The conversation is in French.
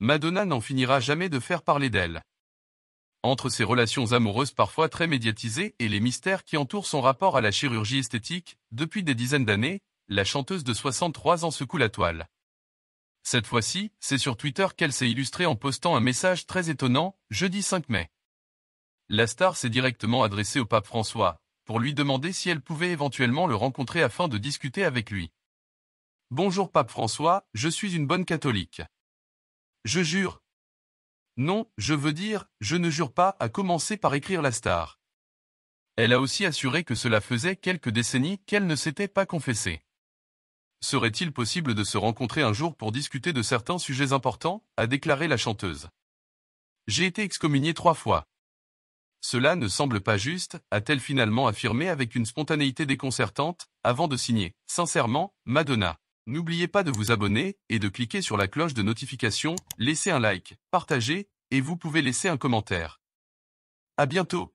Madonna n'en finira jamais de faire parler d'elle. Entre ses relations amoureuses parfois très médiatisées et les mystères qui entourent son rapport à la chirurgie esthétique, depuis des dizaines d'années, la chanteuse de 63 ans secoue la toile. Cette fois-ci, c'est sur Twitter qu'elle s'est illustrée en postant un message très étonnant, jeudi 5 mai. La star s'est directement adressée au pape François, pour lui demander si elle pouvait éventuellement le rencontrer afin de discuter avec lui. Bonjour pape François, je suis une bonne catholique. Je jure. Non, je veux dire, je ne jure pas, à commencer par écrire la star. Elle a aussi assuré que cela faisait quelques décennies qu'elle ne s'était pas confessée. Serait-il possible de se rencontrer un jour pour discuter de certains sujets importants a déclaré la chanteuse. J'ai été excommuniée trois fois. Cela ne semble pas juste, a-t-elle finalement affirmé avec une spontanéité déconcertante, avant de signer, sincèrement, Madonna. N'oubliez pas de vous abonner et de cliquer sur la cloche de notification, laissez un like, partagez, et vous pouvez laisser un commentaire. À bientôt